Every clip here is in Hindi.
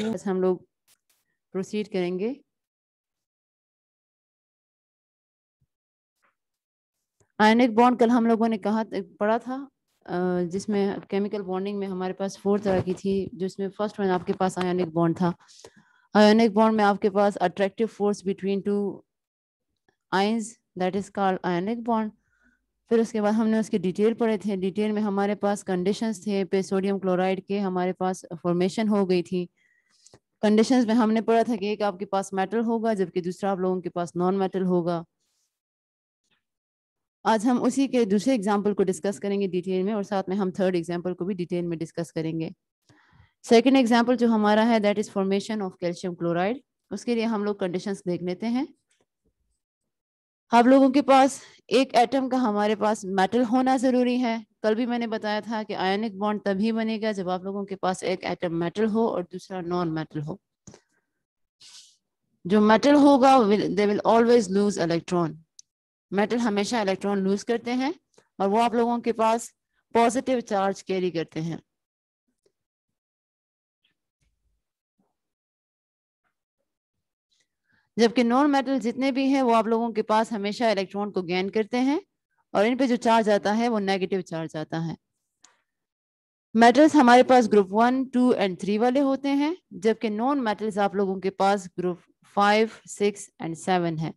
तो हम लोग प्रोसीड करेंगे आयनिक बॉन्ड कल हम लोगों ने कहा पढ़ा था जिसमें केमिकल बॉन्डिंग में हमारे पास फोर तरह की थी जिसमें फर्स्ट वन आपके पास आयोनिक बॉन्ड था आयोनिक बॉन्ड में आपके पास attractive force between two ions that is called ionic bond फिर उसके बाद हमने उसके डिटेल पढ़े थे डिटेल में हमारे पास कंडीशंस थे पे सोडियम क्लोराइड के हमारे पास फॉर्मेशन हो गई थी कंडीशंस में हमने पढ़ा था कि एक आपके पास मेटल होगा जबकि दूसरा आप लोगों के पास नॉन मेटल होगा आज हम उसी के दूसरे एग्जाम्पल को डिस्कस करेंगे डिटेल में और साथ में हम थर्ड एग्जाम्पल को भी डिटेल में डिस्कस करेंगे सेकेंड एग्जाम्पल जो हमारा है that is formation of calcium chloride उसके लिए हम लोग कंडीशंस देख लेते हैं हम लोगों के पास एक एटम का हमारे पास मेटल होना जरूरी है कल भी मैंने बताया था कि आयनिक बॉन्ड तभी बनेगा जब आप लोगों के पास एक एटम मेटल हो और दूसरा नॉन मेटल हो जो मेटल होगा they will always lose electron metal हमेशा इलेक्ट्रॉन लूज करते हैं और वो आप लोगों के पास पॉजिटिव चार्ज कैरी करते हैं जबकि नॉन मेटल जितने भी हैं वो आप लोगों के पास हमेशा इलेक्ट्रॉन को गेन करते हैं और इन पे जो चार्ज आता है वो नेगेटिव चार्ज आता है मेटल्स हमारे पास group one two and three वाले होते हैं जबकि नॉन मेटल्स आप लोगों के पास group five six and seven है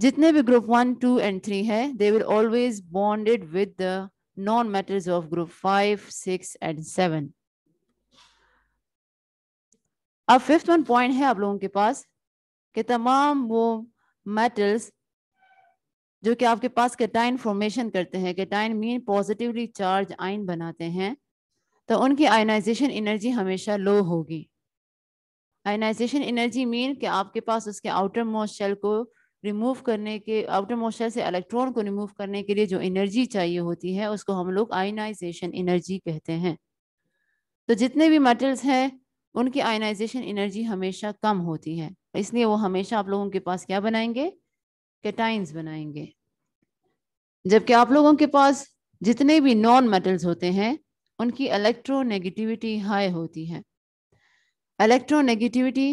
जितने भी group one two and three है they will always bonded with the non metals of group five six and seven अब फिफ्थ वन पॉइंट है आप लोगों के पास कि तमाम वो मेटल्स जो कि आपके पास कैटाइन फॉर्मेशन करते हैं कैटाइन मीन पॉजिटिवली चार्ज आइन बनाते हैं तो उनकी आयनाइजेशन एनर्जी हमेशा लो होगी आयनाइजेशन एनर्जी मीन कि आपके पास उसके आउटर मोस्ट शेल को रिमूव करने के आउटर मोस्ट शेल से इलेक्ट्रॉन को रिमूव करने के लिए जो एनर्जी चाहिए होती है उसको हम लोग आयनाइजेशन एनर्जी कहते हैं तो जितने भी मेटल्स हैं उनकी आयनाइजेशन एनर्जी हमेशा कम होती है इसलिए वो हमेशा आप लोगों के पास क्या बनाएंगे कैटाइंस बनाएंगे जबकि आप लोगों के पास जितने भी नॉन मेटल्स होते हैं उनकी इलेक्ट्रोनेगेटिविटी हाई होती है electronegativity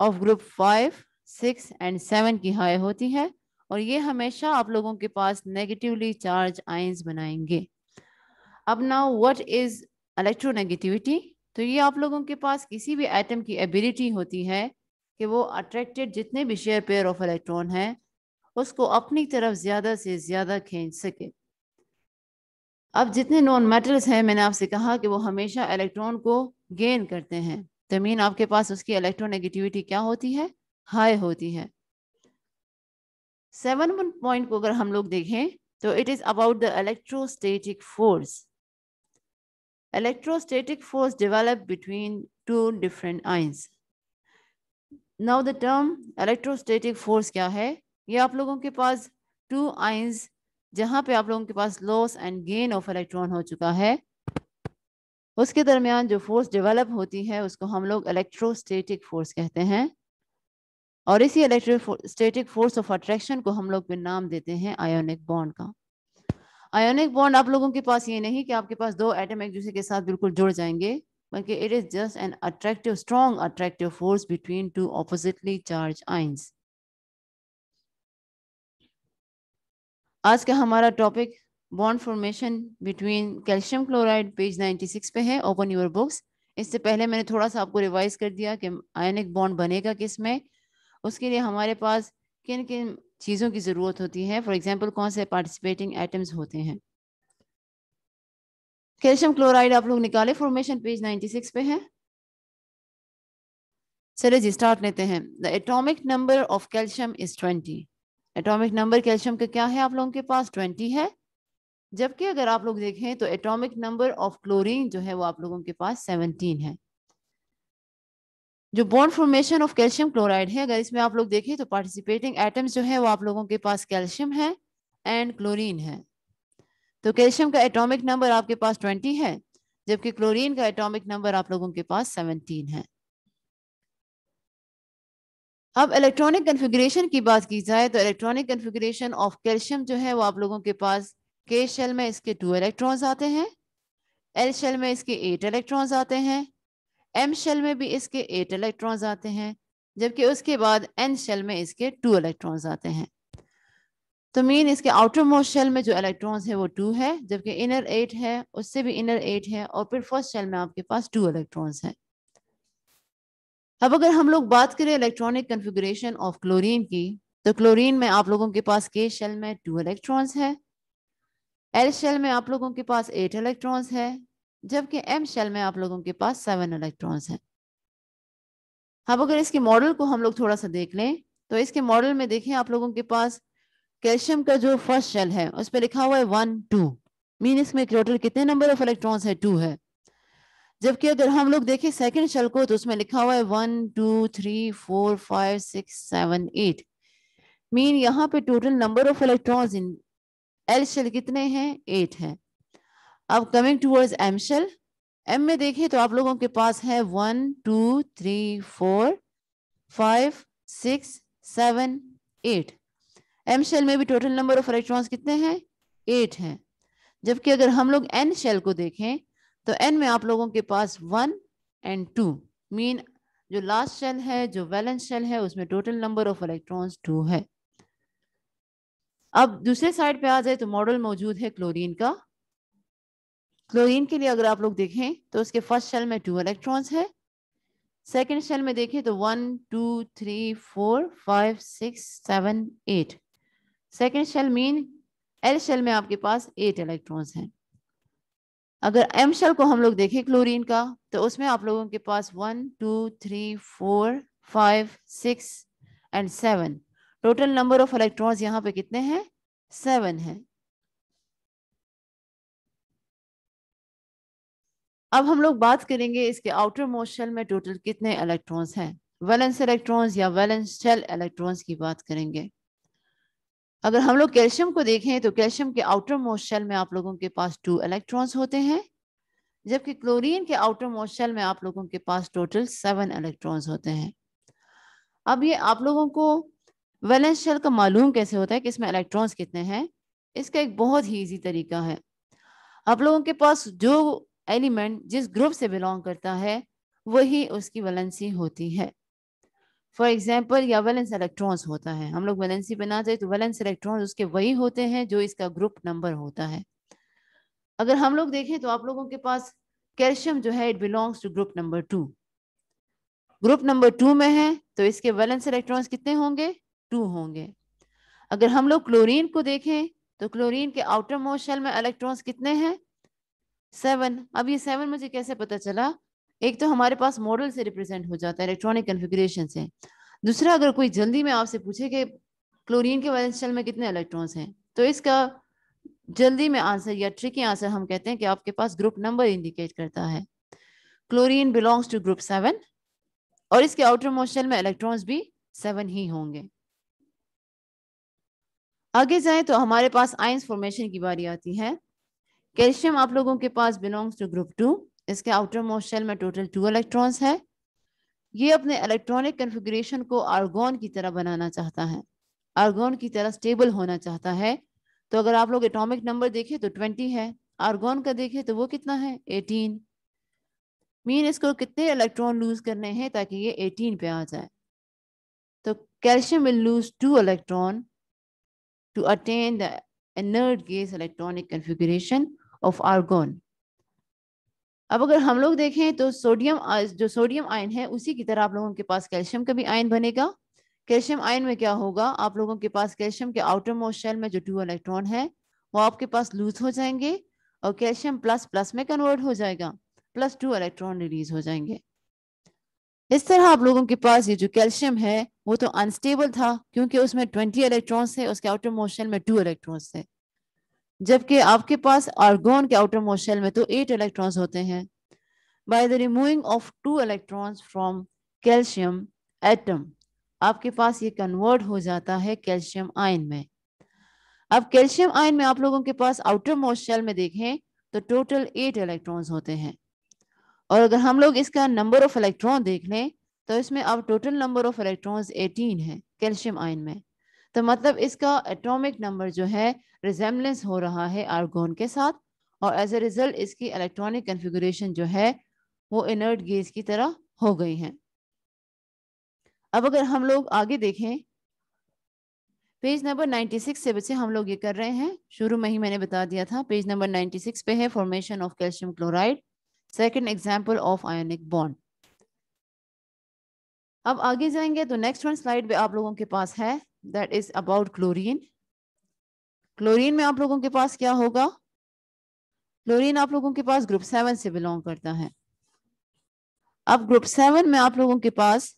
of group five six and seven की हाई होती है और ये हमेशा आप लोगों के पास नेगेटिवली चार्ज आइंस बनाएंगे अब नाउ व्हाट इज इलेक्ट्रोनेगेटिविटी तो ये आप लोगों के पास किसी भी एटम की एबिलिटी होती है कि वो अट्रैक्टेड जितने भी शेयर पेयर ऑफ इलेक्ट्रॉन हैं उसको अपनी तरफ ज़्यादा से ज़्यादा खींच सके अब जितने नॉन मेटल्स हैं मैंने आपसे कहा कि वो हमेशा इलेक्ट्रॉन को गेन करते हैं तो मीन आपके पास उसकी इलेक्ट्रोनेगेटिविटी क्या होती है हाई होती है सेवन पॉइंट को अगर हम लोग देखें तो it is about the electrostatic force electrostatic force developed between two different ions. Now the term electrostatic force क्या है ये आप लोगों के पास two ions जहां पे आप लोगों के पास loss and gain of electron हो चुका है उसके दरमियान जो फोर्स डेवलप होती है उसको हम लोग इलेक्ट्रोस्टेटिक फोर्स कहते हैं और इसी इलेक्ट्रोस्टेटिक फोर्स ऑफ अट्रैक्शन को हम लोग नाम देते हैं आयोनिक बॉन्ड का आयोनिक बॉन्ड आप लोगों के पास ये नहीं कि आपके पास दो एटम एक दूसरे के साथ बिल्कुल जुड़ जाएंगे बल्कि it is just an attractive strong attractive force between two oppositely charge ions आज का हमारा topic bond formation between calcium chloride page 96 पे है ओपन योर बुक्स इससे पहले मैंने थोड़ा सा आपको रिवाइज कर दिया कि आयनिक बॉन्ड बनेगा किस में उसके लिए हमारे पास किन किन चीज़ों की ज़रूरत होती है फॉर एग्जाम्पल कौन से पार्टिसिपेटिंग आइटम्स होते हैं कैल्शियम क्लोराइड आप लोग निकाले फॉर्मेशन पेज 96 पे है चले जी स्टार्ट लेते हैं the atomic number of calcium is 20 atomic number calcium का क्या है आप लोगों के पास 20 है जबकि अगर आप लोग देखें तो एटॉमिक नंबर ऑफ क्लोरीन जो है वो आप लोगों के पास 17 है जो bond formation of calcium chloride है अगर इसमें आप लोग देखें तो पार्टिसिपेटिंग एटम्स तो तो जो है वो आप लोगों के पास कैल्शियम है एंड क्लोरीन है तो कैल्शियम का एटॉमिक नंबर आपके पास ट्वेंटी है जबकि क्लोरीन का एटॉमिक नंबर आप लोगों के पास सेवनटीन है अब इलेक्ट्रॉनिक कन्फिग्रेशन की बात की जाए तो इलेक्ट्रॉनिक कन्फिग्रेशन ऑफ कैल्शियम जो है वो आप लोगों के पास के शेल में इसके टू इलेक्ट्रॉन्स आते हैं एल शेल में इसके एट इलेक्ट्रॉन्स आते हैं एम शेल में भी इसके एट इलेक्ट्रॉन्स आते हैं जबकि उसके बाद एन शेल में इसके टू इलेक्ट्रॉन्स आते हैं तो मीन इसके आउटर मोस्ट शेल में जो इलेक्ट्रॉन्स है वो टू है जबकि इनर एट है उससे भी इनर एट है और फिर फर्स्ट शेल में आपके पास टू इलेक्ट्रॉन्स हैं अब अगर हम लोग बात करें इलेक्ट्रॉनिक कन्फिग्रेशन ऑफ क्लोरीन की तो क्लोरीन में आप लोगों के पास के शेल में टू इलेक्ट्रॉन्स है एल शेल में आप लोगों के पास एट इलेक्ट्रॉन्स है जबकि एम शेल में आप लोगों के पास सेवन इलेक्ट्रॉन्स हैं अब अगर इसके मॉडल को हम लोग थोड़ा सा देख लें तो इसके मॉडल में देखें आप लोगों के पास कैल्शियम का जो फर्स्ट शेल है उस पर लिखा हुआ है वन टू मीन इसमें टोटल कितने नंबर ऑफ इलेक्ट्रॉन्स है टू है जबकि अगर हम लोग देखें सेकेंड शेल को तो उसमें लिखा हुआ है one two three four five six seven eight mean यहाँ पे total number of electrons in L shell कितने हैं एट है अब कमिंग टूवर्ड्स शेल एम में देखें तो आप लोगों के पास है one two three four five six seven eight M shell में भी टोटल नंबर ऑफ इलेक्ट्रॉन्स कितने हैं एट हैं जबकि अगर हम लोग एन शेल को देखें तो एन में आप लोगों के पास वन एंड टू मीन जो लास्ट शेल है जो वैलेंस शेल है उसमें total number of electrons two है अब दूसरे साइड पे आ जाए तो मॉडल मौजूद है क्लोरीन का क्लोरीन के लिए अगर आप लोग देखें तो उसके फर्स्ट शेल में टू इलेक्ट्रॉन्स है सेकेंड शेल में देखें तो one two three four five six seven eight second shell mean L shell में आपके पास एट इलेक्ट्रॉन्स हैं अगर एम शेल को हम लोग देखें क्लोरीन का तो उसमें आप लोगों के पास one two three four five six and seven total number of electrons यहाँ पे कितने हैं सेवन है अब हम लोग बात करेंगे इसके आउटर मोस्ट में टोटल कितने इलेक्ट्रॉन्स हैं वैलेंस इलेक्ट्रॉन्स या वैलेंस शेल इलेक्ट्रॉन्स की बात करेंगे अगर हम लोग कैल्शियम को देखें तो कैल्शियम के आउटर मोस्ट में आप लोगों के पास टू इलेक्ट्रॉन्स होते हैं जबकि क्लोरीन के आउटर मोस्ट में आप लोगों के पास टोटल सेवन इलेक्ट्रॉन्स होते हैं अब ये आप लोगों को वैलेंस शेल का मालूम कैसे होता है कि इसमें इलेक्ट्रॉन्स कितने हैं इसका एक बहुत ही ईजी तरीका है आप लोगों के पास जो एलिमेंट जिस ग्रुप से बिलोंग करता है वही उसकी वैलेंसी होती है फॉर एग्जाम्पल या वैलेंस इलेक्ट्रॉन्स होता है हम लोग वैलेंसी बनाते जाए तो वैलेंस इलेक्ट्रॉन्स उसके वही होते हैं जो इसका ग्रुप नंबर होता है अगर हम लोग देखें तो आप लोगों के पास कैल्शियम जो है it belongs to group number two group number two में है तो इसके वैलेंस इलेक्ट्रॉन्स कितने होंगे टू होंगे अगर हम लोग क्लोरीन को देखें तो क्लोरीन के आउटर मोशन में इलेक्ट्रॉन्स कितने हैं सेवन अब ये सेवन मुझे कैसे पता चला एक तो हमारे पास मॉडल से रिप्रेजेंट हो जाता है इलेक्ट्रॉनिक कन्फिग्रेशन से दूसरा अगर कोई जल्दी में आपसे पूछे कि क्लोरीन के वैलेंस शेल में कितने इलेक्ट्रॉन्स हैं तो इसका जल्दी में आंसर या ट्रिकी आंसर हम कहते हैं कि आपके पास ग्रुप नंबर इंडिकेट करता है chlorine belongs to group seven और इसके आउटर मोशन में इलेक्ट्रॉन्स भी सेवन ही होंगे आगे जाए तो हमारे पास आइंस फॉर्मेशन की बारी आती है कैल्शियम आप लोगों के पास बिलोंग्स टू ग्रुप टू इसके आउटर मोस्ट शेल में टोटल टू इलेक्ट्रॉन्स है ये अपने इलेक्ट्रॉनिक कन्फिग्रेशन को आर्गोन की तरह बनाना चाहता है आर्गोन की तरह स्टेबल होना चाहता है तो अगर आप लोग एटॉमिक नंबर देखें तो ट्वेंटी है आर्गोन का देखें तो वो कितना है एटीन मीन इसको कितने इलेक्ट्रॉन लूज करने हैं ताकि ये एटीन पे आ जाए तो calcium will lose two electron to attain the inert gas electronic configuration of argon अब अगर हम लोग देखें तो सोडियम uh, जो सोडियम आयन है उसी की तरह आप लोगों के पास कैल्शियम का भी आयन बनेगा कैल्शियम आयन में क्या होगा आप लोगों के पास कैल्शियम के आउटर मोस्ट शेल में जो टू इलेक्ट्रॉन है वो आपके पास लूज हो जाएंगे और कैल्शियम प्लस प्लस में कन्वर्ट हो जाएगा प्लस टू इलेक्ट्रॉन रिलीज हो जाएंगे इस तरह आप लोगों के पास ये जो कैल्शियम है वो तो अनस्टेबल था क्योंकि उसमें ट्वेंटी इलेक्ट्रॉन्स थे उसके आउटर मोशन में टू इलेक्ट्रॉन्स थे जबकि आपके पास आर्गोन के आउटर मोस्ट शेल में तो एट इलेक्ट्रॉन्स होते हैं by the removing of two electrons from calcium atom आपके पास ये कन्वर्ट हो जाता है कैल्शियम आयन में अब कैल्शियम आयन में आप लोगों के पास आउटर मोस्ट शेल में देखें तो टोटल एट इलेक्ट्रॉन्स होते हैं और अगर हम लोग इसका नंबर ऑफ इलेक्ट्रॉन देख लें तो इसमें अब टोटल नंबर ऑफ इलेक्ट्रॉन्स 18 है कैल्शियम आयन में तो मतलब इसका एटॉमिक नंबर जो है रिजेम्बलेंस हो रहा है आर्गोन के साथ और एज ए रिजल्ट इसकी इलेक्ट्रॉनिक कन्फिगुरेशन जो है वो इनर्ट गेज की तरह हो गई है अब अगर हम लोग आगे देखें पेज नंबर 96 से बच्चे हम लोग ये कर रहे हैं शुरू में ही मैंने बता दिया था पेज नंबर 96 पे है formation of calcium chloride second example of ionic bond अब आगे जाएंगे तो नेक्स्ट वन स्लाइड पे आप लोगों के पास है that is about chlorine chlorine में आप लोगों के पास क्या होगा क्लोरीन आप लोगों के पास ग्रुप सेवन से बिलोंग करता है अब ग्रुप सेवन में आप लोगों के पास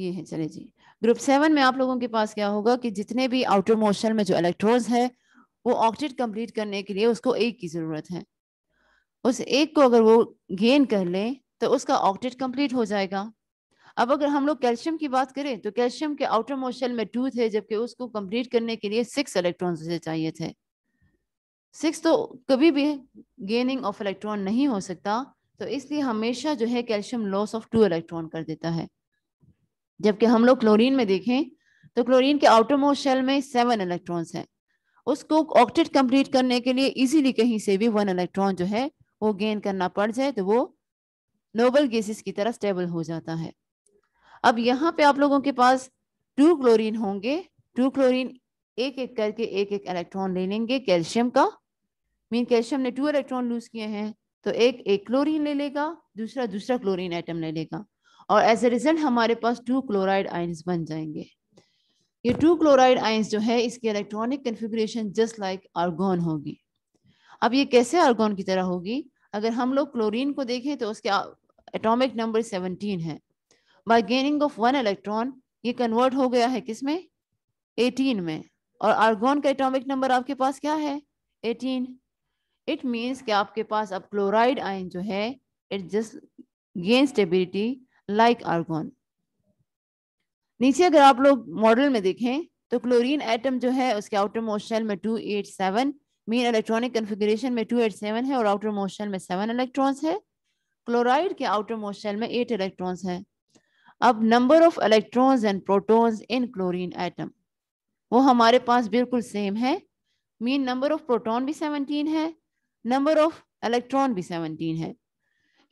ये है चले जी ग्रुप सेवन में आप लोगों के पास क्या होगा कि जितने भी आउटर मोशन में जो इलेक्ट्रॉन्स है वो ऑक्टेट कंप्लीट करने के लिए उसको एक की जरूरत है उस एक को अगर वो गेन कर ले तो उसका ऑक्टेट कंप्लीट हो जाएगा अब अगर हम लोग कैल्शियम की बात करें तो कैल्शियम के आउटर मोशन में टू थे जबकि उसको कंप्लीट करने के लिए सिक्स इलेक्ट्रॉन उसे चाहिए थे सिक्स तो कभी भी गेनिंग ऑफ इलेक्ट्रॉन नहीं हो सकता तो इसलिए हमेशा जो है calcium loss of two electron कर देता है जबकि हम लोग क्लोरीन में देखें तो क्लोरीन के आउटर मोस्ट शेल में सेवन इलेक्ट्रॉन्स हैं उसको ऑक्टेट कंप्लीट करने के लिए इजीली कहीं से भी वन इलेक्ट्रॉन जो है वो गेन करना पड़ जाए तो वो नोबल गैसेस की तरह स्टेबल हो जाता है अब यहाँ पे आप लोगों के पास टू क्लोरीन होंगे टू क्लोरीन एक एक करके एक एक इलेक्ट्रॉन ले लेंगे कैल्शियम का मीन कैल्शियम ने टू इलेक्ट्रॉन लूज किए हैं तो एक एक क्लोरीन ले लेगा दूसरा दूसरा क्लोरीन आइटम ले लेगा और एज ए रिजल्ट हमारे पास टू क्लोराइड आइंस बन जाएंगे ये टू क्लोराइड आइंस जो है इसके electronic configuration just like argon होगी अब ये कैसे आर्गोन की तरह होगी अगर हम लोग क्लोरीन को देखें तो उसके एटॉमिक नंबर 17 है by gaining of one electron ये कन्वर्ट हो गया है किसमें एटीन में और आर्गोन का एटॉमिक नंबर आपके पास क्या है एटीन इट मींस कि आपके पास अब क्लोराइड आयन जो है it just gain stability like argon नीचे अगर आप लोग मॉडल में देखें तो क्लोरीन एटम जो है उसके आउटर मोशन में two eight seven mean electronic configuration में टू एट सेवन है और आउटर मोशन में सेवन इलेक्ट्रॉन्स है क्लोराइड के आउटर मोशन में एट इलेक्ट्रॉन्स है अब number of electrons and protons in chlorine atom वो हमारे पास बिल्कुल सेम है मीन नंबर ऑफ प्रोटॉन भी 17 है नंबर ऑफ इलेक्ट्रॉन भी 17 है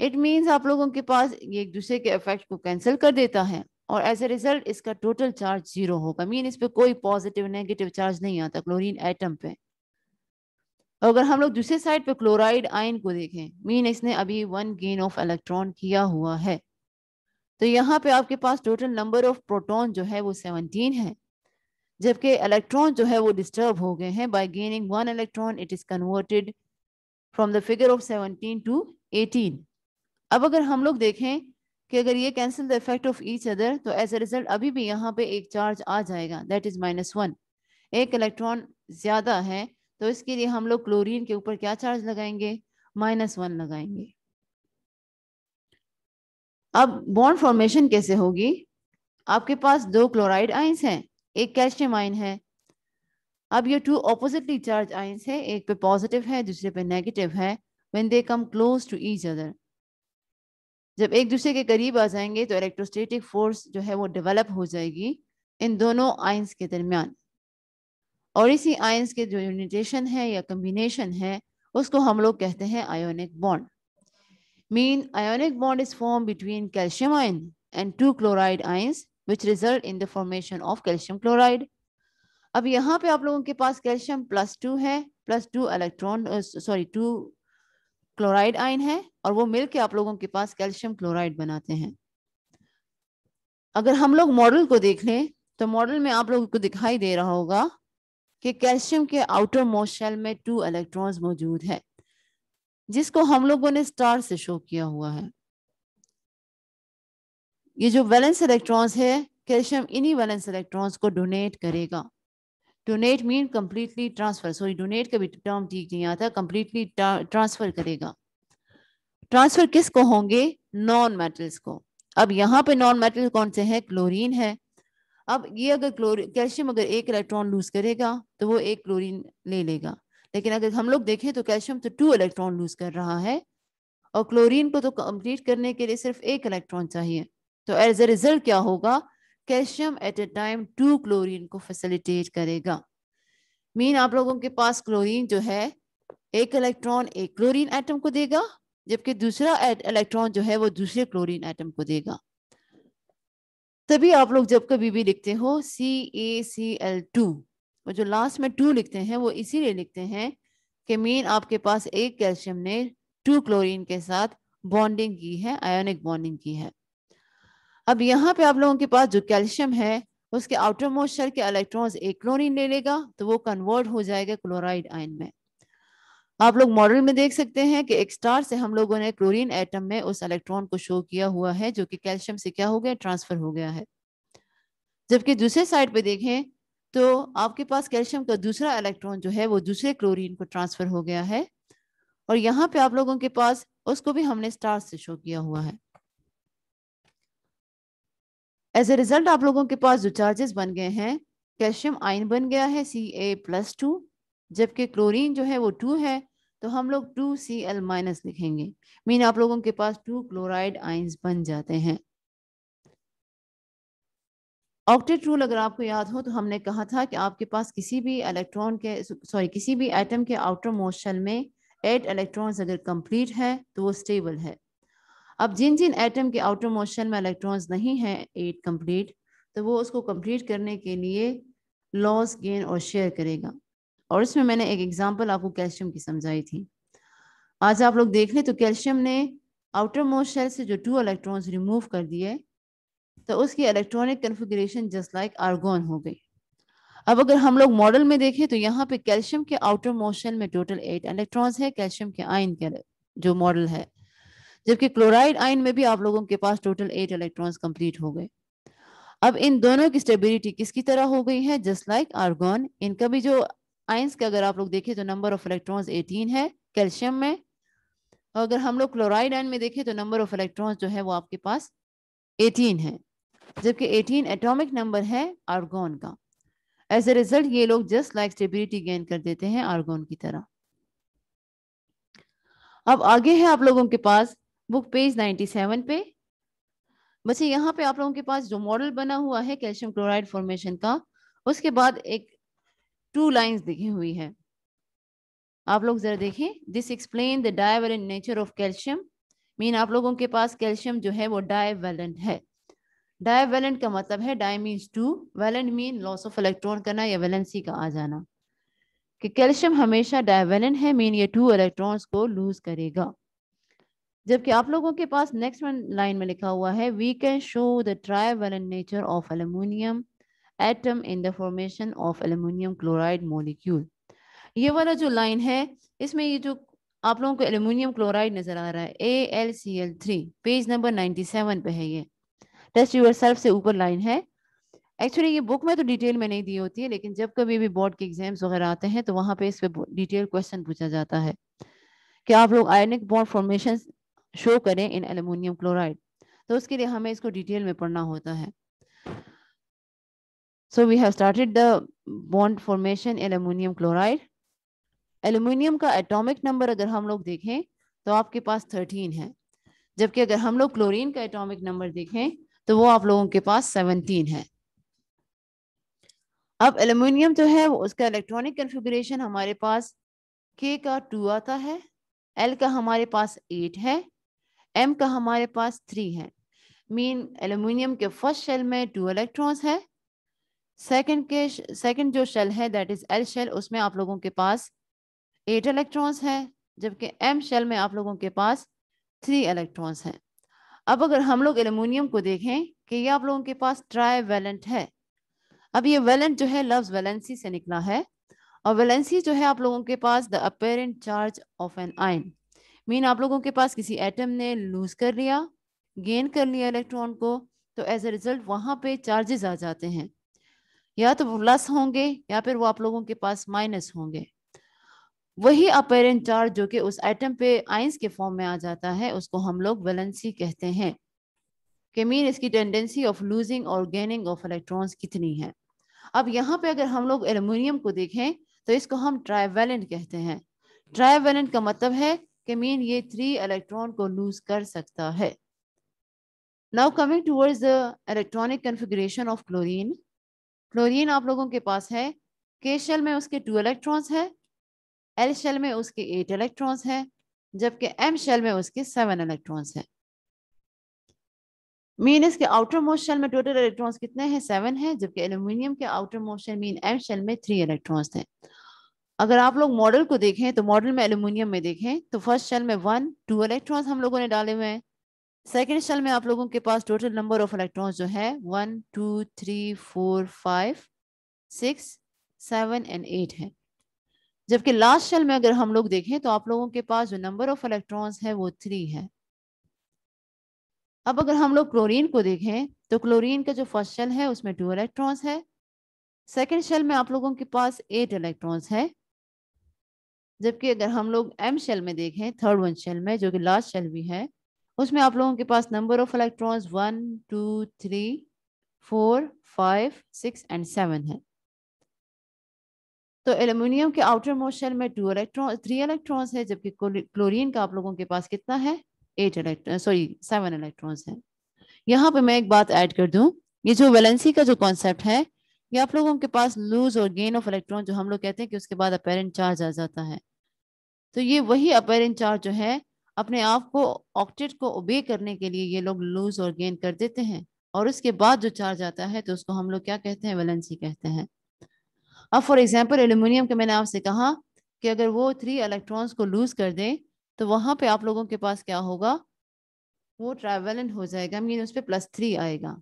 इट मीन्स आप लोगों के पास ये एक दूसरे के इफेक्ट को कैंसिल कर देता है और एज ए रिजल्ट इसका टोटल चार्ज जीरो होगा मीन इस पर कोई पॉजिटिव नेगेटिव चार्ज नहीं आता क्लोरीन एटम पे अगर हम लोग दूसरे साइड पे क्लोराइड आयन को देखें मीन इसने अभी वन गेन ऑफ इलेक्ट्रॉन किया हुआ है तो यहाँ पे आपके पास टोटल नंबर ऑफ प्रोटॉन जो है वो 17 है जबकि इलेक्ट्रॉन जो है वो डिस्टर्ब हो गए हैं by gaining one electron it is converted from the figure of 17 to 18 अब अगर हम लोग देखें कि अगर ये cancel the effect of each other तो एज ए रिजल्ट अभी भी यहाँ पे एक चार्ज आ जाएगा दैट इज माइनस वन एक इलेक्ट्रॉन ज्यादा है तो इसके लिए हम लोग क्लोरीन के ऊपर क्या चार्ज लगाएंगे माइनस वन लगाएंगे अब बॉन्ड फॉर्मेशन कैसे होगी आपके पास दो क्लोराइड आइंस हैं एक कैल्शियम आइन है अब ये टू ऑपोजिटली चार्ज आइंस है एक पे पॉजिटिव है दूसरे पे नेगेटिव है when they come close to each other जब एक दूसरे के करीब आ जाएंगे तो इलेक्ट्रोस्टेटिक फोर्स जो है वो डेवलप हो जाएगी इन दोनों आइंस के दरमियान और इसी आइंस के जो यूनिटेशन है या कम्बिनेशन है उसको हम लोग कहते हैं ionic bond mean ionic bond is formed between calcium ion and two chloride ions which result in the formation of calcium chloride. अब यहाँ पे आप लोगों के पास कैल्शियम प्लस टू है plus two electron sorry two chloride ion है और वो मिलके आप लोगों के पास कैल्शियम क्लोराइड बनाते हैं अगर हम लोग मॉडल को देख लें तो मॉडल में आप लोगों को दिखाई दे रहा होगा कि कैल्शियम के आउटर मोस्ट शेल में टू इलेक्ट्रॉन्स मौजूद है जिसको हम लोगों ने स्टार से शो किया हुआ है ये जो वैलेंस इलेक्ट्रॉन्स है कैल्शियम इन्हीं वैलेंस इलेक्ट्रॉन्स को डोनेट करेगा donate mean completely transfer sorry donate का भी टर्म ठीक नहीं आता कम्प्लीटली ट्रांसफर करेगा ट्रांसफर किस को होंगे नॉन मेटल्स को अब यहाँ पे नॉन मेटल कौन से हैं क्लोरीन है अब ये अगर क्लोरी कैल्शियम अगर एक इलेक्ट्रॉन लूज करेगा तो वो एक क्लोरीन ले लेगा लेकिन अगर हम लोग देखें तो कैल्शियम तो टू इलेक्ट्रॉन लूज कर रहा है और क्लोरीन को तो कंप्लीट करने के लिए सिर्फ एक इलेक्ट्रॉन चाहिए तो एज ए रिजल्ट क्या होगा calcium at a time two chlorine को फैसिलिटेट करेगा मीन आप लोगों के पास क्लोरीन जो है एक इलेक्ट्रॉन एक क्लोरीन एटम को देगा जबकि दूसरा इलेक्ट्रॉन जो है वो दूसरे क्लोरीन एटम को देगा तभी आप लोग जब कभी भी लिखते हो सी ए सी एल टू और जो लास्ट में टू लिखते हैं वो इसीलिए लिखते हैं कि मीन आपके पास एक कैल्शियम ने टू क्लोरीन के साथ बॉन्डिंग की है आयोनिक बॉन्डिंग की है अब यहाँ पे आप लोगों के पास जो कैल्शियम है उसके आउटर मोस्टर के इलेक्ट्रॉन्स एक क्लोरीन ले लेगा तो वो कन्वर्ट हो जाएगा क्लोराइड आयन में आप लोग मॉडल में देख सकते हैं कि एक स्टार से हम लोगों ने क्लोरीन एटम में उस इलेक्ट्रॉन को शो किया हुआ है जो कि कैल्शियम से क्या हो गया ट्रांसफर हो गया है जबकि दूसरे साइड पे देखें तो आपके पास कैल्शियम का दूसरा इलेक्ट्रॉन जो है वो दूसरे क्लोरीन को ट्रांसफर हो गया है और यहाँ पे आप लोगों के पास उसको भी हमने स्टार से शो किया हुआ है एज ए रिजल्ट आप लोगों के पास जो चार्जेस बन गए हैं कैल्शियम आयन बन गया है सी ए प्लस टू जबकि क्लोरीन जो है वो टू है तो हम लोग टू सी एल माइनस लिखेंगे मीन आप लोगों के पास टू क्लोराइड आइंस बन जाते हैं ऑक्टेट रूल अगर आपको याद हो तो हमने कहा था कि आपके पास किसी भी इलेक्ट्रॉन के सॉरी किसी भी एटम के आउटर मोशन में एट इलेक्ट्रॉन्स अगर कंप्लीट है तो वो स्टेबल है अब जिन जिन एटम के आउटर मोशन में इलेक्ट्रॉन्स नहीं है एट कंप्लीट तो वो उसको कंप्लीट करने के लिए लॉस गेन और शेयर करेगा और इसमें मैंने एक एग्जाम्पल आपको कैल्शियम की समझाई थी आज आप लोग देख लें तो कैल्शियम ने आउटर मोशन से जो टू इलेक्ट्रॉन्स रिमूव कर दिए तो उसकी electronic configuration just like argon हो गई अब अगर हम लोग मॉडल में देखें तो यहाँ पे कैल्शियम के आउटर मोशन में टोटल एट इलेक्ट्रॉन्स है कैल्शियम के आयन के जो मॉडल है जबकि क्लोराइड आयन में भी आप लोगों के पास टोटल एट इलेक्ट्रॉन्स कंप्लीट हो गए अब इन दोनों की स्टेबिलिटी किसकी तरह हो गई है जस्ट लाइक आर्गोन इनका भी जो आयन्स का अगर आप लोग देखें तो नंबर ऑफ इलेक्ट्रॉन्स एटीन है कैल्शियम में और अगर हम लोग क्लोराइड आयन में देखें तो नंबर ऑफ इलेक्ट्रॉन्स जो है वो आपके पास एटीन है जबकि 18 एटॉमिक नंबर है आर्गोन का एज ए रिजल्ट ये लोग जस्ट लाइक स्टेबिलिटी गेन कर देते हैं आर्गोन की तरह अब आगे है आप लोगों के पास बुक पेज 97 पे बच्चे यहाँ पे आप लोगों के पास जो मॉडल बना हुआ है कैल्शियम क्लोराइड फॉर्मेशन का उसके बाद एक टू लाइंस दिखी हुई है आप लोग जरा देखें this explain the divalent nature of calcium mean आप लोगों के पास कैल्शियम जो है वो डायवेलेंट है डायवेलेंट का मतलब है di mean two valent mean loss of electron करना या वैलेंसी का आ जाना कि कैल्शियम हमेशा डायवेलेंट है मीन ये टू इलेक्ट्रॉन्स को लूज करेगा जबकि आप लोगों के पास नेक्स्ट लाइन में लिखा हुआ है we can show the trivalent nature of aluminium atom in the formation of aluminium chloride molecule ये वाला जो लाइन है इसमें ये जो आप लोगों को एलुमिनियम क्लोराइड नजर आ रहा है A L C L three page number ninety seven पे है ये टेस्ट यूर सेल्फ से ऊपर लाइन है एक्चुअली ये बुक में तो डिटेल में नहीं दी होती है लेकिन जब कभी भी बोर्ड के एग्जाम्स वगैरह आते हैं तो वहां पे इस पे डिटेल क्वेश्चन पूछा जाता है कि आप लोग आयनिक बॉन्ड फॉर्मेशन शो करें इन एल्यूमिनियम क्लोराइड तो उसके लिए हमें इसको डिटेल में पढ़ना होता है So we have started the bond formation aluminium chloride aluminium का एटॉमिक नंबर अगर हम लोग देखें तो आपके पास थर्टीन है जबकि अगर हम लोग क्लोरीन का एटोमिक नंबर देखें तो वो आप लोगों के पास सेवनटीन है अब एल्यूमिनियम जो है उसका इलेक्ट्रॉनिक कन्फिग्रेशन हमारे पास के का टू आता है एल का हमारे पास एट है एम का हमारे पास थ्री है मीन एल्यूमिनियम के फर्स्ट शेल में टू इलेक्ट्रॉन्स है सेकंड के सेकंड जो शेल है दैट इज एल शेल उसमें आप लोगों के पास एट इलेक्ट्रॉन्स है जबकि एम शेल में आप लोगों के पास थ्री इलेक्ट्रॉन्स हैं अब अगर हम लोग एल्यूमिनियम को देखें कि ये आप लोगों के पास ट्राई वैलेंट है अब ये वैलेंट जो है लव्स वैलेंसी से निकला है और वैलेंसी जो है आप लोगों के पास the apparent charge of an ion mean आप लोगों के पास किसी एटम ने लूज कर लिया गेन कर लिया इलेक्ट्रॉन को तो एज ए रिजल्ट वहां पे चार्जेस आ जाते हैं या तो प्लस होंगे या फिर वो आप लोगों के पास माइनस होंगे वही अपेरेंट चार्ज जो कि उस आइटम पे आइंस के फॉर्म में आ जाता है उसको हम लोग वैलेंसी कहते हैं कि मीन इसकी टेंडेंसी ऑफ लूजिंग और गेनिंग ऑफ इलेक्ट्रॉन्स कितनी है अब यहाँ पे अगर हम लोग एल्यूमिनियम को देखें तो इसको हम ट्राइवेलेंट कहते हैं ट्राइवेलेंट का मतलब है कि मीन ये थ्री इलेक्ट्रॉन को लूज कर सकता है now coming towards the electronic configuration of chlorine chlorine आप लोगों के पास है केशल में उसके टू इलेक्ट्रॉन्स है एल शेल में उसके एट इलेक्ट्रॉन्स हैं जबकि एम शेल में उसके सेवन इलेक्ट्रॉन्स हैं मीन इसके आउटर मोस्ट शेल में टोटल इलेक्ट्रॉन्स कितने हैं सेवन हैं जबकि एल्यूमिनियम के outer most shell mean M shell में थ्री इलेक्ट्रॉन्स थे अगर आप लोग मॉडल को देखें तो मॉडल में एल्यूमिनियम में देखें तो फर्स्ट शेल में वन टू इलेक्ट्रॉन्स हम लोगों ने डाले हुए हैं सेकेंड शेल में आप लोगों के पास टोटल नंबर ऑफ इलेक्ट्रॉन्स जो है one two three four five six seven and eight है जबकि लास्ट शेल में अगर हम लोग देखें तो आप लोगों के पास जो नंबर ऑफ इलेक्ट्रॉन्स है वो थ्री है अब अगर हम लोग क्लोरीन को देखें तो क्लोरीन का जो फर्स्ट शेल है उसमें टू इलेक्ट्रॉन्स है सेकेंड शेल में आप लोगों के पास एट इलेक्ट्रॉन्स है जबकि अगर हम लोग एम शेल में देखें थर्ड वन शेल में जो कि लास्ट शेल भी है उसमें आप लोगों के पास number of electrons one two three four five six and seven है तो एल्यूमिनियम के आउटर मोशन में टू इलेक्ट्रॉन थ्री इलेक्ट्रॉन्स है जबकि क्लोरीन का आप लोगों के पास कितना है eight electron sorry seven electrons है यहाँ पे मैं एक बात ऐड कर दूं ये जो वैलेंसी का जो कॉन्सेप्ट है ये आप लोगों के पास लूज और गेन ऑफ इलेक्ट्रॉन जो हम लोग कहते हैं कि उसके बाद अपेरेंट चार्ज आ जाता है तो ये वही अपेरेंट चार्ज जो है अपने आप को ऑक्टेट को ओबे करने के लिए ये लोग लूज और गेन कर देते हैं और उसके बाद जो चार्ज आता है तो उसको हम लोग क्या कहते हैं वैलेंसी कहते हैं अब फॉर एग्जांपल एल्यूमिनियम के मैंने आपसे कहा कि अगर वो थ्री इलेक्ट्रॉन्स को लूज कर दें तो वहां पे आप लोगों के पास क्या होगा वो ट्राइवेलेंट हो जाएगा मीन उस पर प्लस थ्री आएगा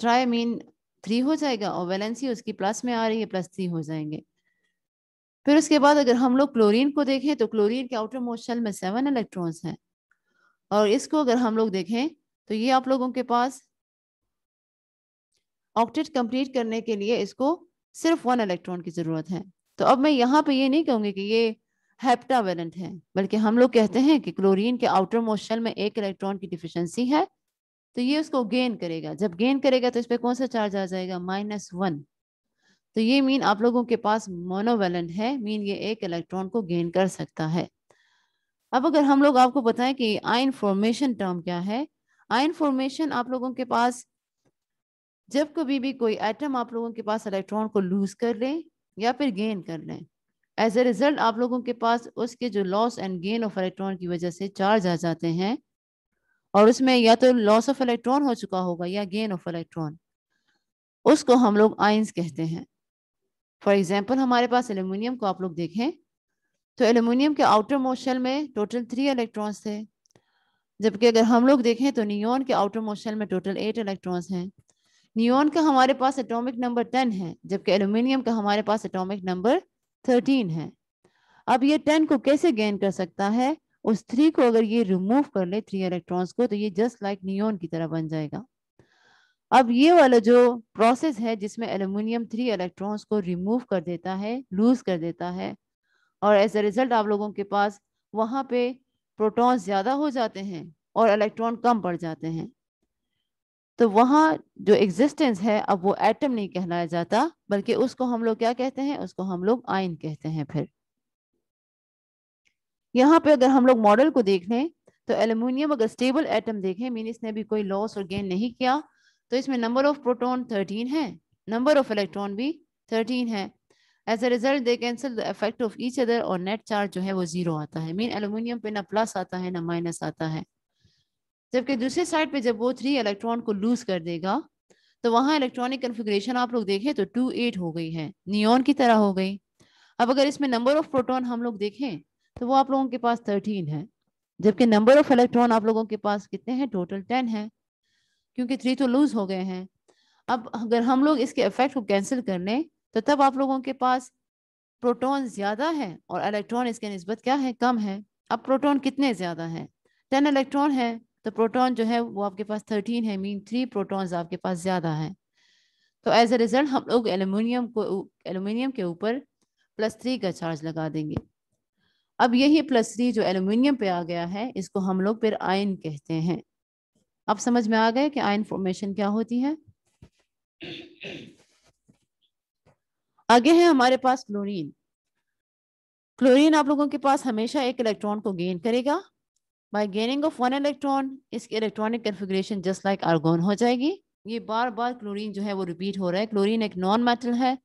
ट्राई मीन थ्री हो जाएगा और वैलेंसी उसकी प्लस में आ रही है प्लस थ्री हो जाएंगे फिर उसके बाद अगर हम लोग क्लोरीन को देखें तो क्लोरीन के आउटर मोशन में सेवन इलेक्ट्रॉन्स हैं और इसको अगर हम लोग देखें तो ये आप लोगों के पास ऑक्टेट कंप्लीट करने के लिए इसको सिर्फ वन इलेक्ट्रॉन की जरूरत है तो अब मैं यहाँ पे ये नहीं कहूंगी कि ये हैप्टावेलेंट है बल्कि हम लोग कहते हैं कि क्लोरीन के आउटर मोशन में एक इलेक्ट्रॉन की डिफिशेंसी है तो ये उसको गेन करेगा जब गेन करेगा तो इस पर कौन सा चार्ज आ जाएगा माइनस वन तो ये मीन आप लोगों के पास मोनोवेलेंट है मीन ये एक इलेक्ट्रॉन को गेन कर सकता है अब अगर हम लोग आपको बताएं कि आयन फॉर्मेशन टर्म क्या है आयन फॉर्मेशन आप लोगों के पास जब कभी भी कोई आइटम आप लोगों के पास इलेक्ट्रॉन को लूज कर लें या फिर गेन कर लें एज ए रिजल्ट आप लोगों के पास उसके जो loss and gain of electron की वजह से चार्ज आ जाते हैं और उसमें या तो लॉस ऑफ इलेक्ट्रॉन हो चुका होगा या गेन ऑफ इलेक्ट्रॉन उसको हम लोग आइंस कहते हैं फॉर एग्जाम्पल हमारे पास एल्यूमिनियम को आप लोग देखें तो एल्यूमिनियम के आउटर मोशन में टोटल थ्री इलेक्ट्रॉन्स थे जबकि अगर हम लोग देखें तो नियोन के आउटर मोशन में टोटल एट इलेक्ट्रॉन्स हैं न्यून का हमारे पास एटॉमिक नंबर टेन है जबकि एल्यूमिनियम का हमारे पास एटॉमिक नंबर थर्टीन है अब ये टेन को कैसे गेन कर सकता है उस थ्री को अगर ये रिमूव कर ले थ्री इलेक्ट्रॉन्स को तो ये जस्ट लाइक नियोन की तरह बन जाएगा अब ये वाला जो प्रोसेस है जिसमें एल्यूमिनियम थ्री इलेक्ट्रॉन्स को रिमूव कर देता है लूज कर देता है और एज ए रिजल्ट आप लोगों के पास वहां पे प्रोटॉन्स ज़्यादा हो जाते हैं और इलेक्ट्रॉन कम पड़ जाते हैं तो वहां जो एग्जिस्टेंस है अब वो एटम नहीं कहलाया जाता बल्कि उसको हम लोग क्या कहते हैं उसको हम लोग आइन कहते हैं फिर यहाँ पे अगर हम लोग मॉडल को देख लें तो एल्यूमिनियम अगर स्टेबल एटम देखें मीन इसने भी कोई लॉस और गेन नहीं किया तो इसमें नंबर ऑफ प्रोटोन थर्टीन है नंबर ऑफ इलेक्ट्रॉन भी थर्टीन है as a result they cancel the effect of each other और नेट चार्ज जो है वो जीरो आता है मीन एल्यूमिनियम पे ना प्लस आता है ना माइनस आता है जबकि दूसरे साइड पे जब वो थ्री इलेक्ट्रॉन को लूज कर देगा तो वहां इलेक्ट्रॉनिक कन्फिग्रेशन आप लोग देखें तो टू एट हो गई है नियोन की तरह हो गई अब अगर इसमें नंबर ऑफ प्रोटॉन हम लोग देखें तो वो आप लोगों के पास थर्टीन है जबकि नंबर ऑफ इलेक्ट्रॉन आप लोगों के पास कितने हैं टोटल टेन है क्योंकि थ्री तो लूज हो गए हैं अब अगर हम लोग इसके इफेक्ट को कैंसिल कर लें तो तब आप लोगों के पास प्रोटॉन ज्यादा है और इलेक्ट्रॉन इसके नस्बत क्या है कम है अब प्रोटॉन कितने ज्यादा हैं टेन इलेक्ट्रॉन है तो प्रोटॉन जो है वो आपके पास थर्टीन है मीन थ्री प्रोटॉन्स आपके पास ज़्यादा हैं तो एज ए रिजल्ट हम लोग एलुमिनियम को एलुमिनियम के ऊपर प्लस थ्री का चार्ज लगा देंगे अब यही प्लस थ्री जो एलुमिनियम पे आ गया है इसको हम लोग फिर आयन कहते हैं अब समझ में आ गए कि आयन फॉर्मेशन क्या होती है आगे है हमारे पास क्लोरीन क्लोरीन आप लोगों के पास हमेशा एक इलेक्ट्रॉन को गेन करेगा by gaining of one electron इसकी electronic configuration just like argon हो जाएगी ये बार बार क्लोरीन जो है वो रिपीट हो रहा है क्लोरीन एक नॉन मेटल है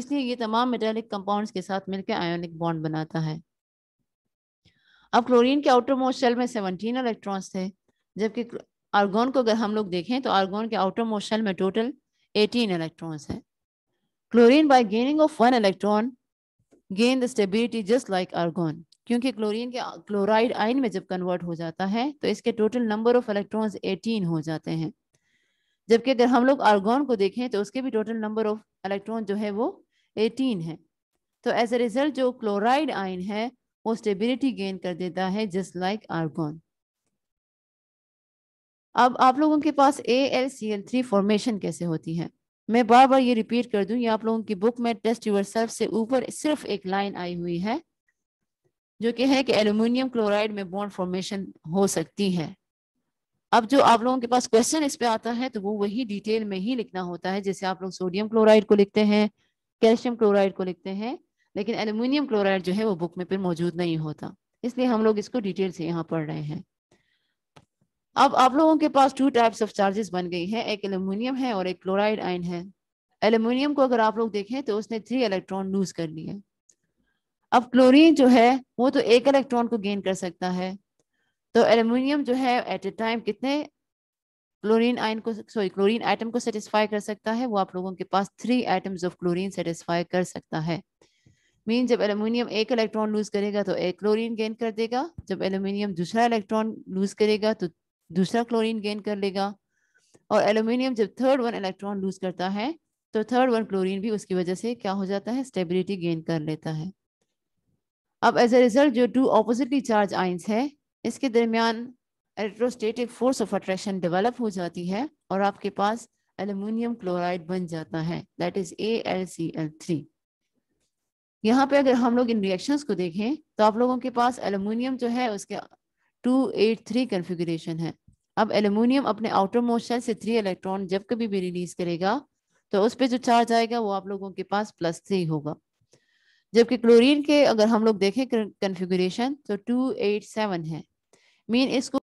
इसलिए ये तमाम मेटेलिक कंपाउंड के साथ मिलकर आयोनिक बॉन्ड बनाता है अब क्लोरीन के आउटर मोस्ट शेल में सेवनटीन इलेक्ट्रॉन्स थे जबकि आर्गोन को अगर हम लोग देखें तो आर्गोन के आउटर मोस्ट शेल में टोटल एटीन इलेक्ट्रॉन्स हैं chlorine by gaining of one electron gain the stability just like argon क्योंकि क्लोरीन के क्लोराइड आयन में जब कन्वर्ट हो जाता है तो इसके टोटल नंबर ऑफ इलेक्ट्रॉन्स 18 हो जाते हैं जबकि अगर हम लोग आर्गोन को देखें तो उसके भी टोटल नंबर ऑफ इलेक्ट्रॉन जो है वो 18 है तो एज ए रिजल्ट जो क्लोराइड आयन है वो स्टेबिलिटी गेन कर देता है जस्ट लाइक आर्गोन अब आप लोगों के पास A L C L three formation कैसे होती है मैं बार बार ये रिपीट कर दूं ये आप लोगों की बुक में टेस्ट यूर से ऊपर सिर्फ एक लाइन आई हुई है जो कि है कि एल्यूमिनियम क्लोराइड में बॉन्ड फॉर्मेशन हो सकती है अब जो आप लोगों के पास क्वेश्चन इस पे आता है तो वो वही डिटेल में ही लिखना होता है जैसे आप लोग सोडियम क्लोराइड को लिखते हैं कैल्शियम क्लोराइड को लिखते हैं लेकिन एल्यूमिनियम क्लोराइड जो है वो बुक में फिर मौजूद नहीं होता इसलिए हम लोग इसको डिटेल से यहाँ पढ़ रहे हैं अब आप लोगों के पास टू टाइप्स ऑफ चार्जेस बन गई है एक एल्यूमिनियम है और एक क्लोराइड आयन है एल्यूमिनियम को अगर आप लोग देखें तो उसने थ्री इलेक्ट्रॉन लूज कर लिए अब क्लोरीन जो है वो तो एक इलेक्ट्रॉन को गेन कर सकता है तो एल्यूमिनियम जो है एट ए टाइम कितने क्लोरीन आयन को सॉरी क्लोरीन आइटम को सेटिस्फाई कर सकता है वो आप लोगों के पास three atoms of chlorine satisfy कर सकता है मीन जब एल्यूमिनियम एक इलेक्ट्रॉन लूज करेगा तो एक क्लोरीन गेन कर देगा जब एल्यूमिनियम दूसरा इलेक्ट्रॉन लूज करेगा तो दूसरा क्लोरीन गेन कर लेगा और एल्यूमिनियम जब थर्ड वन इलेक्ट्रॉन लूज करता है तो थर्ड वन क्लोरीन भी उसकी वजह से क्या हो जाता है स्टेबिलिटी गेन कर लेता है अब एज ए रिजल्ट जो टू ऑपोजिटली चार्ज आइंस है इसके दरमियान electrostatic force of attraction develop हो जाती है और आपके पास एल्यूमिनियम क्लोराइड बन जाता है that is A L C L three यहाँ पे अगर हम लोग इन रिएक्शंस को देखें तो आप लोगों के पास एल्यूमिनियम जो है उसके थ्री कॉन्फ़िगरेशन है अब एल्यूमिनियम अपने आउटर मोशन से थ्री इलेक्ट्रॉन जब कभी भी रिलीज करेगा तो उस पर जो चार्ज आएगा वो आप लोगों के पास प्लस थ्री होगा जबकि क्लोरीन के अगर हम लोग देखें कन्फिगुरेशन तो टू एट सेवन है मीन इसको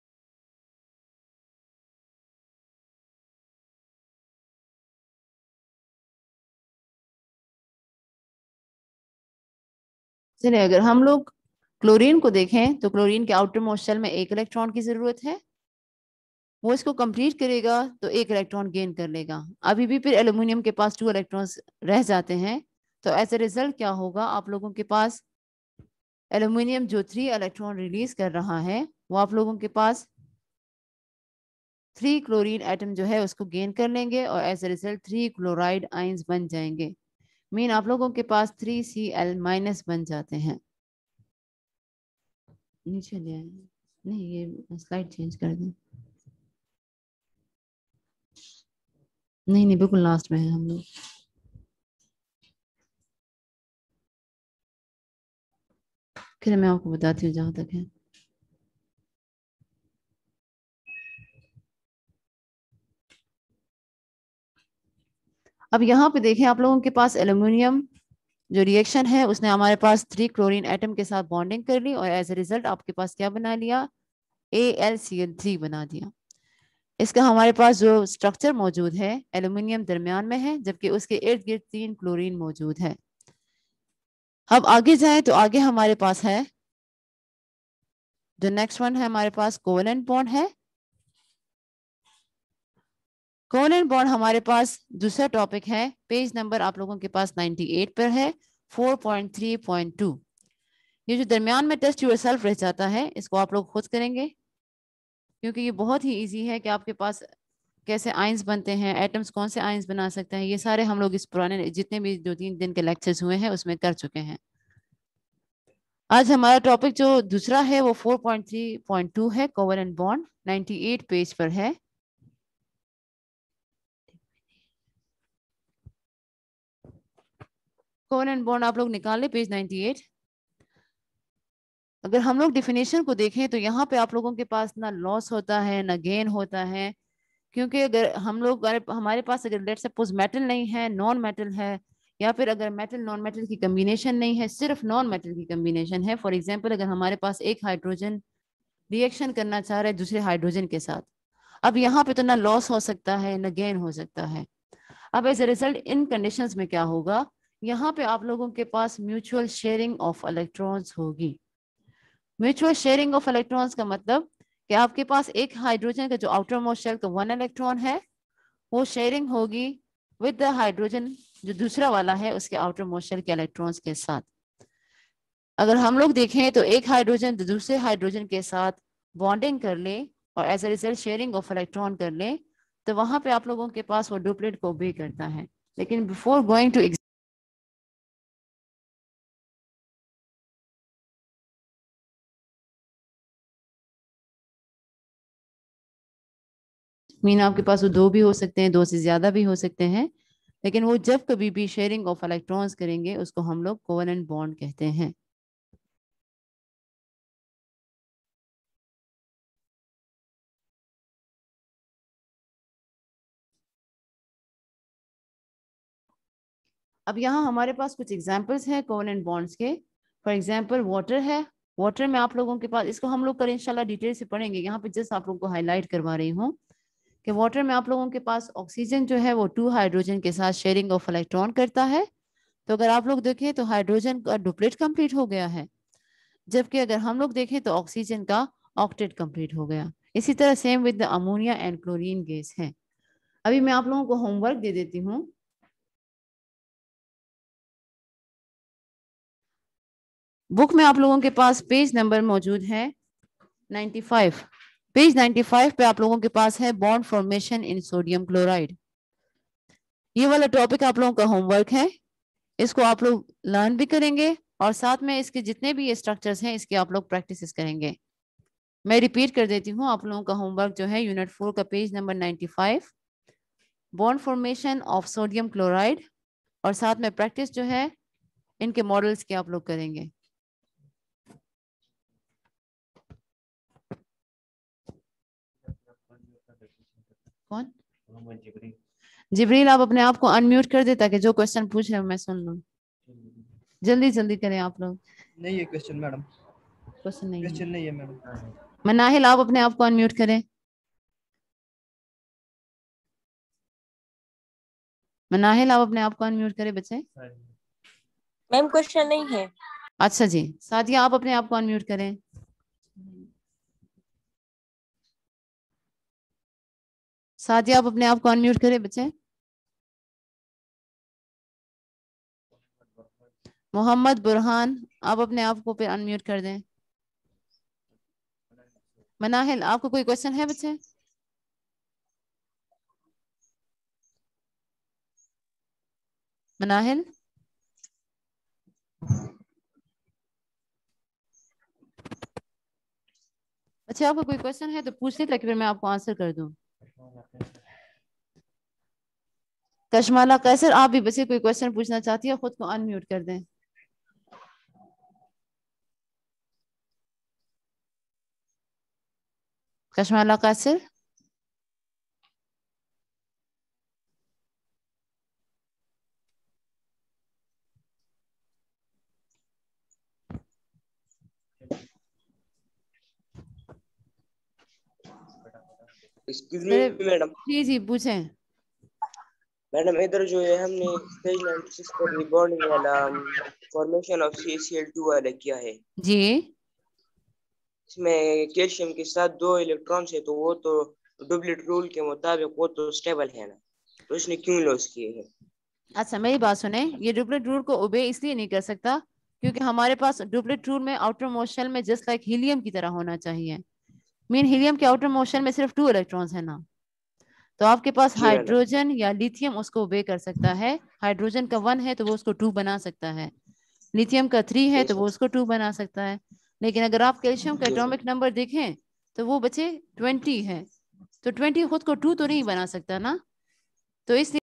चलिए अगर हम लोग क्लोरीन को देखें तो क्लोरीन के आउटर मोस्ट शेल में एक इलेक्ट्रॉन की जरूरत है वो इसको कंप्लीट करेगा तो एक इलेक्ट्रॉन गेन कर लेगा अभी भी फिर एल्यूमिनियम के पास टू इलेक्ट्रॉन्स रह जाते हैं तो एज ए रिजल्ट क्या होगा आप लोगों के पास एल्यूमिनियम जो थ्री इलेक्ट्रॉन रिलीज कर रहा है वो आप लोगों के पास थ्री क्लोरीन एटम जो है उसको गेन कर लेंगे और as a result three chloride ions बन जाएंगे मीन आप लोगों के पास थ्री सी एल माइनस बन जाते हैं नीचे ले आए नहीं ये स्लाइड चेंज कर दें नहीं नहीं बिल्कुल लास्ट में है हम लोग फिर मैं आपको बताती हूँ जहां तक है अब यहाँ पे देखें आप लोगों के पास एल्यूमिनियम जो रिएक्शन है उसने हमारे पास थ्री क्लोरीन एटम के साथ बॉन्डिंग कर ली और एज ए रिजल्ट आपके पास क्या बना लिया A L C L three बना दिया इसका हमारे पास जो स्ट्रक्चर मौजूद है एल्यूमिनियम दरमियान में है जबकि उसके इर्द गिर्द तीन क्लोरीन मौजूद है अब आगे जाए तो आगे हमारे पास है जो नेक्स्ट वन है हमारे पास कोवेलेंट बॉन्ड है कोवेलेंट बॉन्ड हमारे पास दूसरा टॉपिक है पेज नंबर आप लोगों के पास 98 पर है 4.3.2 ये जो दरमियान में टेस्ट यूर सेल्फ रह जाता है इसको आप लोग खुद करेंगे क्योंकि ये बहुत ही इजी है कि आपके पास कैसे आइंस बनते हैं एटम्स कौन से आइंस बना सकते हैं ये सारे हम लोग इस पुराने जितने भी दो तीन दिन के लेक्चर्स हुए हैं उसमें कर चुके हैं आज हमारा टॉपिक जो दूसरा है वो 4.3.2 है कवर एंड बॉन्ड 98 पेज पर है कवर एंड बॉन्ड आप लोग निकाल लें पेज 98 अगर हम लोग डिफिनेशन को देखें तो यहाँ पे आप लोगों के पास ना लॉस होता है ना गेन होता है क्योंकि अगर हम लोग अगर हमारे पास अगर लेट सपोज मेटल नहीं है नॉन मेटल है या फिर अगर मेटल नॉन मेटल की कम्बिनेशन नहीं है सिर्फ नॉन मेटल की कम्बिनेशन है फॉर एग्जाम्पल अगर हमारे पास एक हाइड्रोजन रिएक्शन करना चाह रहा है दूसरे हाइड्रोजन के साथ अब यहाँ पे तो ना लॉस हो सकता है ना गेन हो सकता है अब एज ए रिजल्ट इन कंडीशंस में क्या होगा यहाँ पे आप लोगों के पास म्यूचुअल शेयरिंग ऑफ इलेक्ट्रॉन्स होगी म्यूचुअल शेयरिंग ऑफ इलेक्ट्रॉन्स का मतलब कि आपके पास एक हाइड्रोजन का जो आउटर मोस्ट शेल का वन इलेक्ट्रॉन है वो शेयरिंग होगी विद द हाइड्रोजन जो दूसरा वाला है उसके आउटर मोस्ट शेल के इलेक्ट्रॉन्स के साथ अगर हम लोग देखें तो एक हाइड्रोजन तो दूसरे हाइड्रोजन के साथ बॉन्डिंग कर ले और as a result sharing of electron कर ले तो वहां पे आप लोगों के पास वो डुप्लेट को भी करता है लेकिन बिफोर गोइंग टू मीन आपके पास वो दो भी हो सकते हैं दो से ज़्यादा भी हो सकते हैं लेकिन वो जब कभी भी शेयरिंग ऑफ इलेक्ट्रॉन्स करेंगे उसको हम लोग कोवलेंट बॉन्ड कहते हैं अब यहाँ हमारे पास कुछ एग्जाम्पल्स हैं कोवलेंट बॉन्ड्स के फॉर एग्जाम्पल वाटर है वाटर में आप लोगों के पास इसको हम लोग कल इंशाल्लाह डिटेल से पढ़ेंगे यहाँ पे जस्ट आप लोगों को हाईलाइट करवा रही हूँ कि वाटर में आप लोगों के पास ऑक्सीजन जो है वो टू हाइड्रोजन के साथ शेयरिंग ऑफ इलेक्ट्रॉन करता है तो अगर आप लोग देखें तो हाइड्रोजन का डुप्लेट कंप्लीट हो गया है जबकि अगर हम लोग देखें तो ऑक्सीजन का ऑक्टेट कंप्लीट हो गया इसी तरह same with the ammonia and chlorine gas है अभी मैं आप लोगों को होमवर्क दे देती हूँ बुक में आप लोगों के पास पेज नंबर मौजूद है फाइव पेज 95 पे आप लोगों के पास है bond formation in sodium chloride ये वाला टॉपिक आप लोगों का होमवर्क है इसको आप लोग लर्न भी करेंगे और साथ में इसके जितने भी ये स्ट्रक्चर्स हैं इसके आप लोग प्रैक्टिस करेंगे मैं रिपीट कर देती हूँ आप लोगों का होमवर्क जो है यूनिट फोर का page number ninety five bond formation of sodium chloride और साथ में प्रैक्टिस जो है इनके मॉडल्स के आप लोग करेंगे कौन जिब्रील आप अपने आप को अनम्यूट कर दे ताकि जो क्वेश्चन पूछ रहे मैं सुन लू जल्दी जल्दी करें आप लोग नहीं है क्वेश्चन मैडम क्वेश्चन नहीं क्वेश्चन नहीं है मैडम मनाहिल आप अपने आप को अनम्यूट करें मनाहिल आप अपने आप को अनम्यूट करें बच्चे मैम क्वेश्चन नहीं है अच्छा जी सादिया आप अपने आप को अनम्यूट करें साथ ही आप अपने आप को अनम्यूट करें बच्चे मोहम्मद बुरहान आप अपने आप को फिर अनम्यूट कर दें मनाहिल आपको कोई क्वेश्चन है बच्चे मनाहिल अच्छा आपको कोई क्वेश्चन है तो पूछ लेते ताकि फिर मैं आपको आंसर कर दूं कशमाला कैसर आप भी बसे कोई क्वेश्चन पूछना चाहती है खुद को अनम्यूट कर दें कश्माला कैसर एक्सक्यूज मी मैडम जी जी पूछें मैडम इधर जो है हमने पेज 96 पर रिबॉन्डिंग वाला फॉर्मेशन ऑफ CaCl2 वाला किया है जी इसमें कैल्शियम के साथ दो इलेक्ट्रॉन्स है तो वो तो डुप्लेट रूल के मुताबिक वो तो स्टेबल है ना तो उसने क्यों लॉस किए हैं अच्छा मेरी बात सुने ये डुप्लेट रूल को ओबे इसलिए नहीं कर सकता क्योंकि हमारे पास डुप्लेट रूल में आउटर मोशन में जस्ट लाइक हीलियम की तरह होना चाहिए मीन हीलियम के आउटर मोशन में सिर्फ टू इलेक्ट्रॉन्स है ना तो आपके पास हाइड्रोजन या लिथियम उसको वे कर सकता है हाइड्रोजन का वन है तो वो उसको टू बना सकता है लिथियम का थ्री है तो वो उसको टू बना सकता है लेकिन अगर आप कैल्शियम का एटॉमिक नंबर देखें तो वो बचे ट्वेंटी है तो ट्वेंटी खुद को टू तो नहीं बना सकता ना तो इसलिए